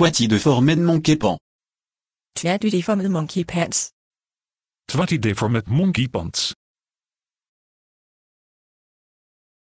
Twatideformed Monkey Pants. Twatideformed er Monkey Pants. Twatideformed Monkey Pants.